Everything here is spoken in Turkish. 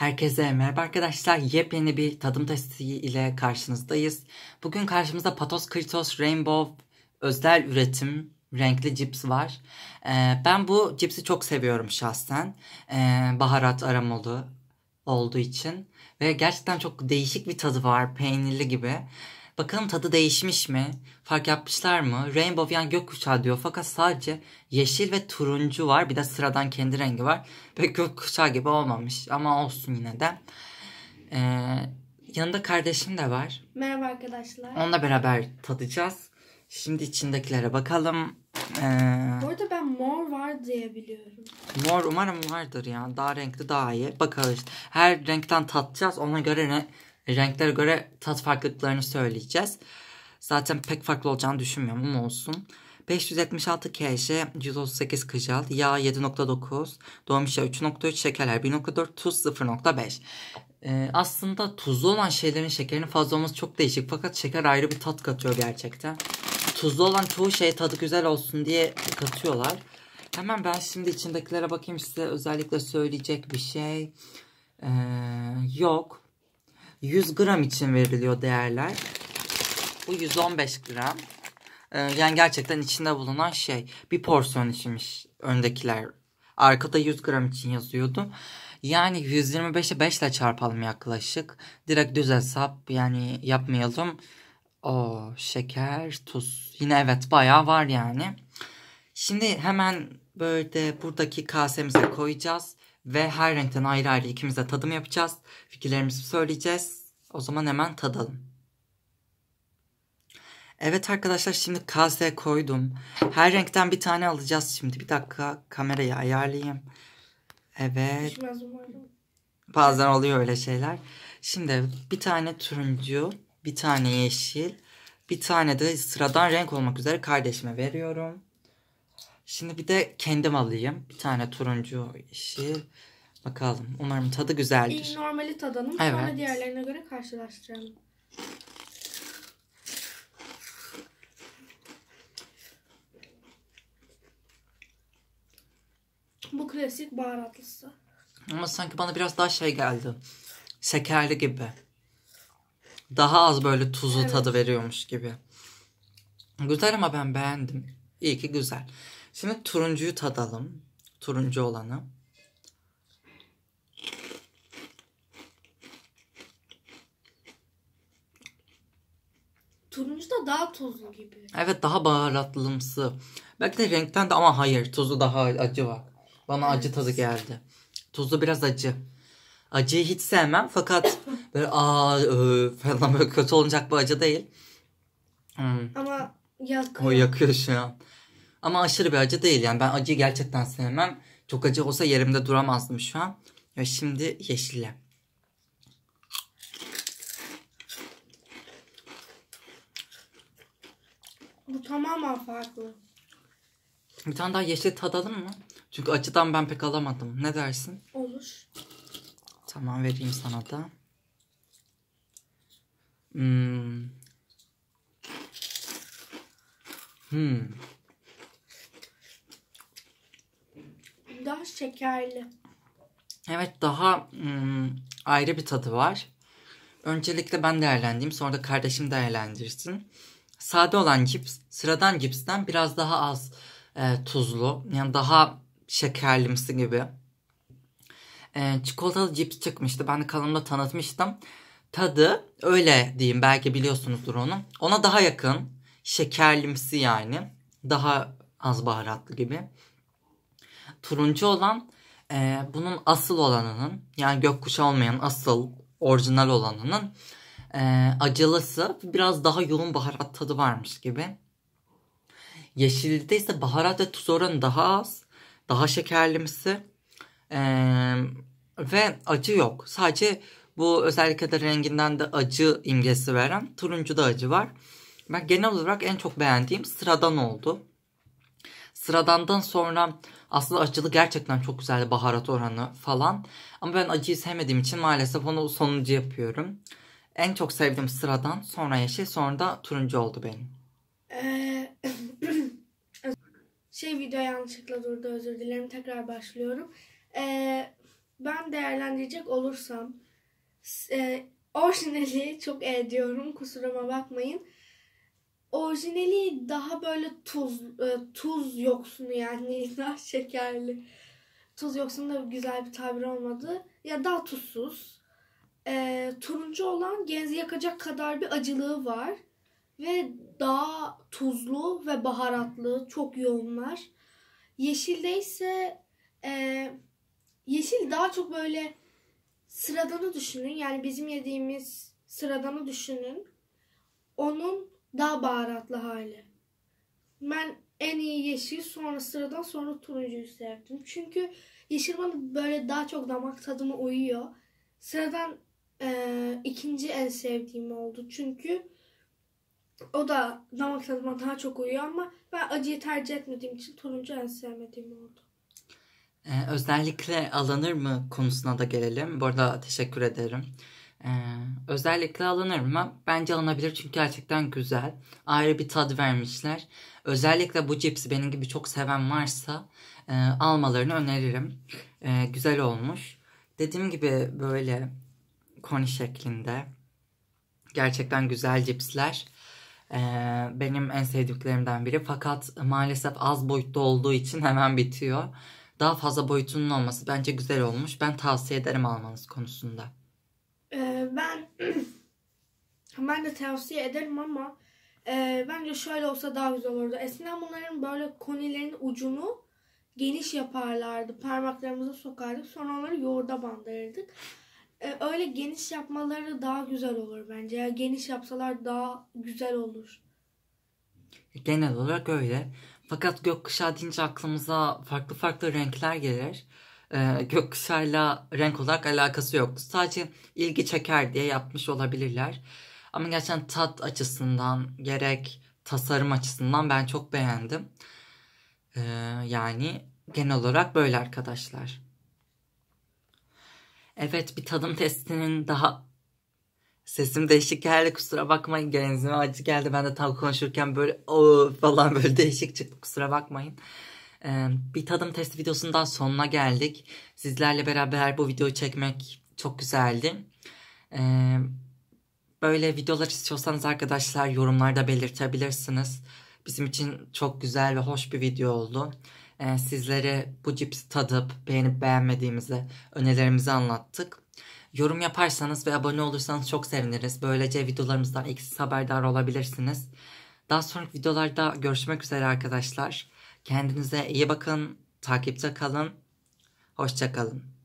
Herkese merhaba arkadaşlar. Yepyeni bir tadım testi ile karşınızdayız. Bugün karşımızda Patos Kritos Rainbow özel üretim renkli cips var. Ee, ben bu cipsi çok seviyorum şahsen. Ee, baharat aromalı olduğu için. Ve gerçekten çok değişik bir tadı var. Peynirli gibi. Bakalım tadı değişmiş mi? Fark yapmışlar mı? Rainbow yani gökkuşağı diyor fakat sadece yeşil ve turuncu var. Bir de sıradan kendi rengi var. Pek gökkuşağı gibi olmamış ama olsun yine de. Ee, yanında kardeşim de var. Merhaba arkadaşlar. Onunla beraber tadacağız. Şimdi içindekilere bakalım. Ee, Bu arada ben mor var diye biliyorum. Mor umarım vardır ya. Daha renkli daha iyi. Bakarız. Her renkten tatacağız. Ona göre ne e, renklere göre tat farklılıklarını söyleyeceğiz. Zaten pek farklı olacağını düşünmüyorum ama olsun. 576 KJ, 138 kajal, yağ 7.9, dolmuşa 3.3, şekerler 1.4, tuz 0.5. Ee, aslında tuzlu olan şeylerin şekerini fazla olması çok değişik. Fakat şeker ayrı bir tat katıyor gerçekten. Tuzlu olan çoğu şey tadı güzel olsun diye katıyorlar. Hemen ben şimdi içindekilere bakayım size özellikle söyleyecek bir şey. Ee, yok. 100 gram için veriliyor değerler. Bu 115 gram. Ee, yani gerçekten içinde bulunan şey. Bir porsiyon içmiş öndekiler. Arkada 100 gram için yazıyordu. Yani 125'e 5 ile çarpalım yaklaşık. Direkt düz hesap yani yapmayalım. O şeker, tuz. Yine evet bayağı var yani. Şimdi hemen böyle buradaki kasemize koyacağız. Ve her renkten ayrı ayrı ikimiz de tadım yapacağız. Fikirlerimizi söyleyeceğiz. O zaman hemen tadalım. Evet arkadaşlar şimdi kaseye koydum. Her renkten bir tane alacağız şimdi. Bir dakika kamerayı ayarlayayım. Evet. Bazen oluyor öyle şeyler. Şimdi bir tane turuncu, bir tane yeşil, bir tane de sıradan renk olmak üzere kardeşime veriyorum. Şimdi bir de kendim alayım. Bir tane turuncu işi. Bakalım. Umarım tadı güzeldir. İlk normali tadalım. Evet. Sonra diğerlerine göre karşılaştıralım. Bu klasik baharatlısı. Ama sanki bana biraz daha şey geldi. Şekerli gibi. Daha az böyle tuzlu evet. tadı veriyormuş gibi. Güzel ama ben beğendim. İyi ki güzel. Şimdi turuncuyu tadalım. Turuncu olanı. Turuncu da daha tozlu gibi. Evet daha baharatlımsı. Belki de renkten de ama hayır tozu daha acı var. Bana evet. acı tadı geldi. Tozu biraz acı. Acıyı hiç sevmem fakat böyle aa ö, falan böyle kötü olacak bu acı değil. Hmm. Ama yakıyor. O yakıyor şu an. Ama aşırı bir acı değil yani ben acıyı gerçekten sevmem. Çok acı olsa yerimde duramazdım şu an. Ya şimdi yeşille. Bu tamamen farklı. Bir tane daha yeşil tadalım mı? Çünkü acıdan ben pek alamadım. Ne dersin? Olur. Tamam vereyim sana da. Hmm. Hmm. daha şekerli. Evet daha ım, hmm, ayrı bir tadı var. Öncelikle ben değerlendireyim sonra da kardeşim değerlendirsin. Sade olan cips sıradan cipsten biraz daha az e, tuzlu yani daha şekerlimsi gibi. E, çikolatalı cips çıkmıştı ben de kanalımda tanıtmıştım. Tadı öyle diyeyim belki biliyorsunuzdur onu. Ona daha yakın şekerlimsi yani daha az baharatlı gibi turuncu olan e, bunun asıl olanının yani gökkuşağı olmayan asıl orijinal olanının e, acılısı biraz daha yoğun baharat tadı varmış gibi. Yeşilde ise baharat ve tuz oranı daha az. Daha şekerlimsi. Ee, ve acı yok. Sadece bu özellikle de renginden de acı imgesi veren turuncu da acı var. Ben genel olarak en çok beğendiğim sıradan oldu. Sıradandan sonra aslında acılı gerçekten çok güzeldi baharat oranı falan. Ama ben acıyı sevmediğim için maalesef onu sonuncu yapıyorum. En çok sevdiğim sıradan sonra yeşil sonra da turuncu oldu benim. Ee, şey video yanlışlıkla durdu özür dilerim tekrar başlıyorum. Ee, ben değerlendirecek olursam e, orijinali çok ediyorum kusuruma bakmayın orijinali daha böyle tuz e, tuz yoksunu yani daha şekerli. Tuz yoksunu da güzel bir tabir olmadı. Ya daha tuzsuz. E, turuncu olan genzi yakacak kadar bir acılığı var. Ve daha tuzlu ve baharatlı. Çok yoğunlar. Yeşilde ise e, yeşil daha çok böyle sıradanı düşünün. Yani bizim yediğimiz sıradanı düşünün. Onun daha baharatlı hali. Ben en iyi yeşil sonra sıradan sonra turuncuyu sevdim. Çünkü yeşil bana böyle daha çok damak tadıma uyuyor. Sıradan e, ikinci en sevdiğim oldu. Çünkü o da damak tadıma daha çok uyuyor ama ben acıyı tercih etmediğim için turuncu en sevmediğim oldu. Ee, özellikle alınır mı konusuna da gelelim. Bu arada teşekkür ederim. Ee, özellikle alınır mı? Bence alınabilir çünkü gerçekten güzel. Ayrı bir tad vermişler. Özellikle bu cipsi benim gibi çok seven varsa e, almalarını öneririm. E, güzel olmuş. Dediğim gibi böyle koni şeklinde. Gerçekten güzel cipsler. E, benim en sevdiklerimden biri. Fakat maalesef az boyutta olduğu için hemen bitiyor. Daha fazla boyutunun olması bence güzel olmuş. Ben tavsiye ederim almanız konusunda. Ben de tavsiye ederim ama e, bence şöyle olsa daha güzel olurdu. Eskiden bunların böyle konilerin ucunu geniş yaparlardı. Parmaklarımıza sokardık. Sonra onları yoğurda bandırırdık. E, öyle geniş yapmaları daha güzel olur bence. Yani geniş yapsalar daha güzel olur. Genel olarak öyle. Fakat gökkuşağı deyince aklımıza farklı farklı renkler gelir. Ee, gökkuşağıyla renk olarak alakası yoktu. Sadece ilgi çeker diye yapmış olabilirler. Ama gerçekten tat açısından gerek tasarım açısından ben çok beğendim. Ee, yani genel olarak böyle arkadaşlar. Evet bir tadım testinin daha sesim değişik geldi kusura bakmayın genzime acı geldi ben de tam konuşurken böyle o falan böyle değişik çıktı kusura bakmayın. Ee, bir tadım testi videosundan sonuna geldik. Sizlerle beraber bu videoyu çekmek çok güzeldi. Ee, Böyle videolar istiyorsanız arkadaşlar yorumlarda belirtebilirsiniz. Bizim için çok güzel ve hoş bir video oldu. Ee, sizlere bu cipsi tadıp beğenip beğenmediğimizi, önerilerimizi anlattık. Yorum yaparsanız ve abone olursanız çok seviniriz. Böylece videolarımızdan eksiz haberdar olabilirsiniz. Daha sonraki videolarda görüşmek üzere arkadaşlar. Kendinize iyi bakın, takipte kalın, hoşçakalın.